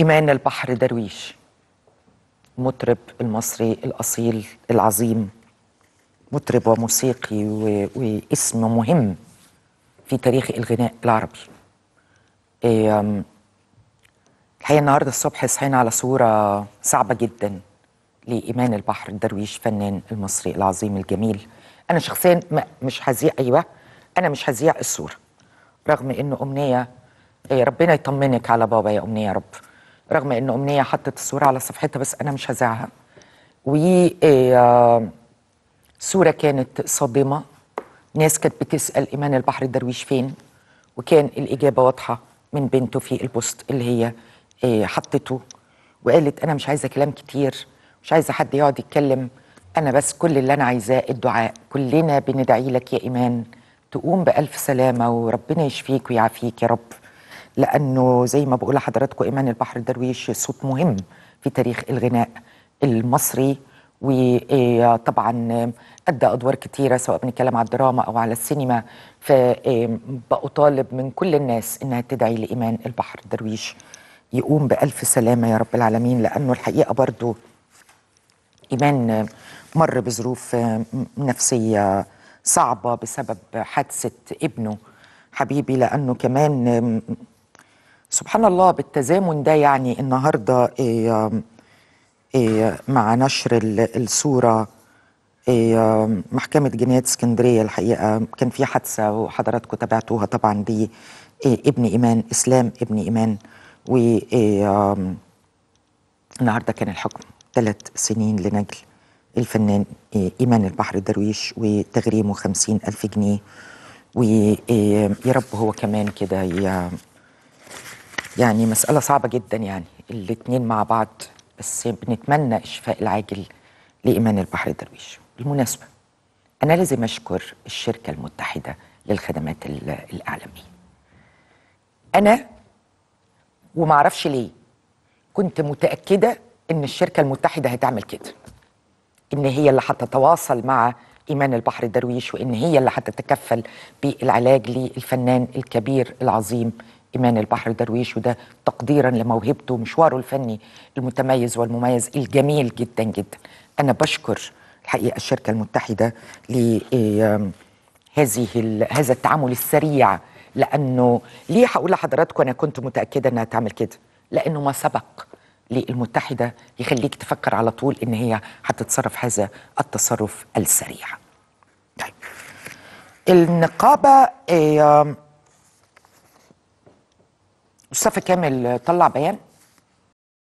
إيمان البحر درويش المطرب المصري الأصيل العظيم مطرب وموسيقي و... واسم مهم في تاريخ الغناء العربي إيه... الحقيقة النهاردة الصبح صحينا على صورة صعبة جدا لإيمان البحر الدرويش فنان المصري العظيم الجميل أنا شخصيا مش هذيع أيوه أنا مش هذيع الصورة رغم إنه أمنية إيه ربنا يطمنك على بابا يا أمنية يا رب رغم ان امنيه حطت الصوره على صفحتها بس انا مش و وصوره إيه، آه، كانت صادمه ناس كانت بتسال ايمان البحر الدرويش فين وكان الاجابه واضحه من بنته في البوست اللي هي إيه، حطته وقالت انا مش عايزه كلام كتير مش عايزه حد يقعد يتكلم انا بس كل اللي انا عايزاه الدعاء كلنا بندعي لك يا ايمان تقوم بالف سلامه وربنا يشفيك ويعافيك يا رب لانه زي ما بقول لحضراتكم ايمان البحر درويش صوت مهم في تاريخ الغناء المصري وطبعا آه، ادى ادوار كتيره سواء بنتكلم على الدراما او على السينما فبطالب آه، من كل الناس انها تدعي لايمان البحر درويش يقوم بالف سلامه يا رب العالمين لانه الحقيقه برضو ايمان مر بظروف آه، نفسيه صعبه بسبب حادثه ابنه حبيبي لانه كمان سبحان الله بالتزامن ده يعني النهارده إيه إيه مع نشر الصوره إيه محكمه جنايات اسكندريه الحقيقه كان في حادثه وحضراتكم تابعتوها طبعا دي إيه ابن ايمان اسلام ابن ايمان و إيه النهارده كان الحكم ثلاث سنين لنجل الفنان إيه، ايمان البحر درويش وتغريمه خمسين الف جنيه ويا إيه، رب هو كمان كده يعني مسألة صعبة جدا يعني الاثنين مع بعض بس بنتمنى الشفاء العاجل لإيمان البحر درويش بالمناسبة أنا لازم أشكر الشركة المتحدة للخدمات الإعلامية أنا ومعرفش ليه كنت متأكدة إن الشركة المتحدة هتعمل كده إن هي اللي هتتواصل مع إيمان البحر درويش وإن هي اللي هتتكفل بالعلاج للفنان الكبير العظيم إيمان البحر درويش وده تقديرا لموهبته ومشواره الفني المتميز والمميز الجميل جدا جدا أنا بشكر الحقيقة الشركة المتحدة لهذه هذا التعامل السريع لأنه ليه هقول لحضراتكم أنا كنت متأكدة أنها تعمل كده لأنه ما سبق للمتحدة يخليك تفكر على طول إن هي هتتصرف هذا التصرف السريع طيب النقابة مصطفى كامل طلع بيان